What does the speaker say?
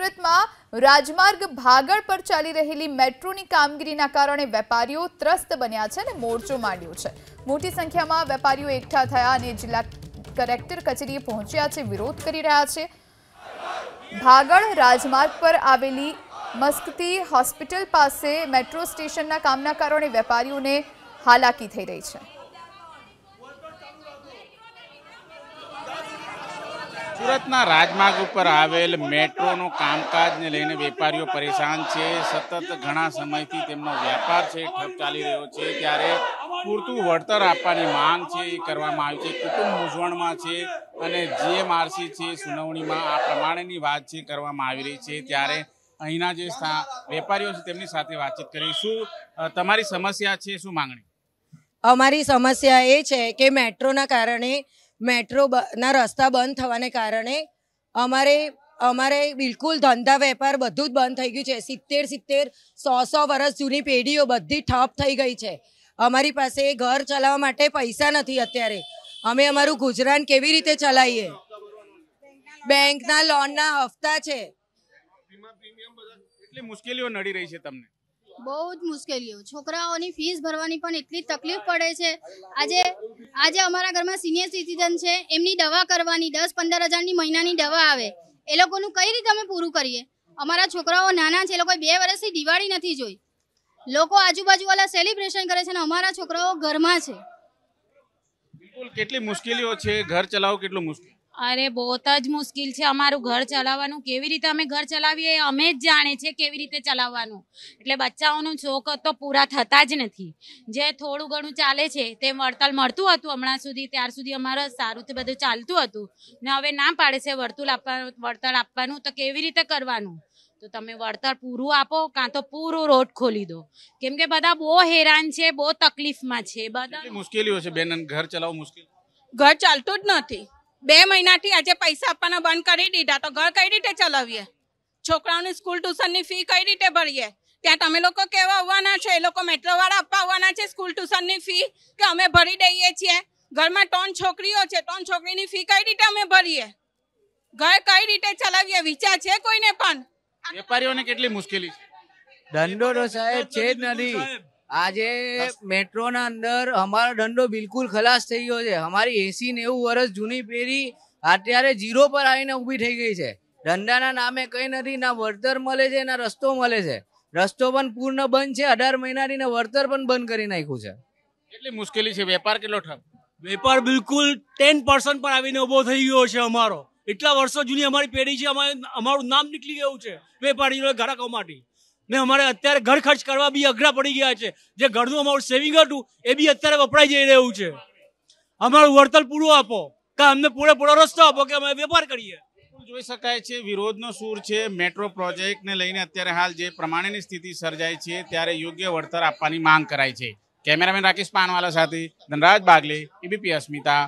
સુરતમાં રાજમાર્ગ ભાગળ પર ચાલી રહેલી મેટ્રોની કામગીરીના કારણે વેપારીઓ ત્રસ્ત બન્યા છે અને મોરચો માંડ્યો છે મોટી સંખ્યામાં વેપારીઓ એકઠા થયા અને જિલ્લા કલેક્ટર કચેરીએ પહોંચ્યા છે વિરોધ કરી રહ્યા છે ભાગળ રાજમાર્ગ પર આવેલી મસ્કતી હોસ્પિટલ પાસે મેટ્રો સ્ટેશનના કામના કારણે વેપારીઓને હાલાકી થઈ રહી છે સુરતના રાજમાર્ગ ઉપર આવેલ મેટ્રોનું કામકાજને લઈને વેપારીઓ પરેશાન છે સતત ઘણા સમયથી તેમનો વેપાર છે ઠપ ચાલી રહ્યો છે ત્યારે પૂરતું વળતર આપવાની માંગ છે એ કરવામાં આવી છે કુટુંબ મૂંઝવણમાં છે અને જીએમઆરસી છે સુનાવણીમાં આ પ્રમાણેની વાત છે કરવામાં આવી રહી છે ત્યારે અહીંના જે વેપારીઓ છે તેમની સાથે વાતચીત કરીશું તમારી સમસ્યા છે શું માંગણી અમારી સમસ્યા એ છે કે મેટ્રોના કારણે મેટ્રો મેટ્રોના રસ્તા બંધ થવાને કારણે અમારે અમારે બિલકુલ ધંધા વેપાર બધું જ બંધ થઈ ગયું છે સિત્તેર સિત્તેર સો સો વર્ષ જૂની પેઢીઓ બધી ઠપ થઈ ગઈ છે અમારી પાસે ઘર ચલાવવા માટે પૈસા નથી અત્યારે અમે અમારું ગુજરાન કેવી રીતે ચલાવીએ બેંકના લોનના હપ્તા છે મુશ્કેલીઓ નડી રહી છે તમને બહુ જ મુશ્કેલીઓ છોકરાઓની ફીસ ભરવાની પણ એટલી તકલીફ પડે છે આજે આજે અમારા ઘરમાં સિનિયર સિટીઝન છે એમની દવા કરવાની દસ પંદર હજારની મહિનાની દવા આવે એ લોકોનું કઈ રીતે અમે પૂરું કરીએ અમારા છોકરાઓ નાના છે એ લોકોએ બે વર્ષથી દિવાળી નથી જોઈ લોકો આજુબાજુવાળા સેલિબ્રેશન કરે છે અને અમારા છોકરાઓ ઘરમાં છે કેટલી મુશ્કેલીઓ છે ઘર ચલાવવું કેટલું મુશ્કેલ અરે બહુ જ મુશ્કેલ છે અમારું ઘર ચલાવવાનું કેવી રીતે અમે ઘર ચલાવીએ અમે જ જાણે છે કેવી રીતે ચલાવવાનું એટલે બચ્ચાઓનું શોખ તો પૂરા થતા જ નથી જે થોડું ઘણું ચાલે છે તે વળતર મળતું હતું હમણાં સુધી ત્યાર સુધી અમારે સારું તે બધું ચાલતું હતું ને હવે ના પાડે છે વર્તુળ આપવાનું વળતર આપવાનું તો કેવી રીતે કરવાનું તો તમે વળતર પૂરું આપો કાં તો પૂરો રોડ ખોલી દો કેમ કે બધા બહુ હેરાન છે બહુ તકલીફમાં છે બધા મુશ્કેલીઓ છે બેન ઘર ચલાવવું મુશ્કેલ ઘર ચાલતું જ નથી બે મહિનાથી આજે પૈસા આપવાના બંધ કરી દીધા તો ઘર કઈ રીતે ચલાવીએ છોકરાઓની સ્કૂલ ટ્યુશનની ફી કઈ રીતે ભરીએ ત્યાં તમે લોકો કેવા આવવાના છો એ લોકો મેટ્રો વાળા આપવા આવવાના છે સ્કૂલ ટ્યુશનની ફી કે અમે ભરી દઈએ છીએ ઘરમાં ત્રણ છોકરીઓ છે ત્રણ છોકરીની ફી કઈ રીતે અમે ભરીએ ઘર કઈ રીતે ચલાવીએ વિચાર છે કોઈને પણ વેપારીઓને કેટલી મુશ્કેલી છે સાહેબ છે જ નથી આજે મેટ્રોના અંદર અમારો ધંધો બિલકુલ ખલાસ થઈ ગયો છે અમારી એસી નેવું વર્ષ જૂની પેઢી અત્યારે જીરો પર આવીને ઊભી થઈ ગઈ છે ધંધાના નામે કંઈ નથી ના વળતર મળે છે ના રસ્તો મળે છે રસ્તો પણ પૂર્ણ બંધ છે અઢાર મહિનાની ને વળતર પણ બંધ કરી નાખ્યું છે એટલી મુશ્કેલી છે વેપાર કેટલો ઠપ વેપાર બિલકુલ ટેન પર્સન્ટ પર આવીને ઊભો થઈ ગયો છે અમારો એટલા વર્ષો જૂની અમારી પેઢી છે અમારું નામ નીકળી ગયું છે વેપારીઓ ગ્રાહકો માટે ને અમારે અત્યારે ઘર ખર્ચ કરવા બી અઘરા પડી ગયા છે જે ઘરનું અમારું સેવિંગ હતું એ બી અત્યારે વપરાઈ જઈ રહ્યું છે અમારું વળતર પૂરું આપો કે અમને પૂરેપૂરો રસ્તો આપો કે અમે વેપાર કરીએ જોઈ શકાય છે વિરોધનો સૂર છે મેટ્રો પ્રોજેક્ટ ને લઈને અત્યારે હાલ જે પ્રમાણેની સ્થિતિ સર્જાય છે ત્યારે યોગ્ય વળતર આપવાની માંગ કરાય છે કેમેરામેન રાકેશ પાનવાલા સાથે ધનરાજ બાગલે એબીપી અસ્મિતા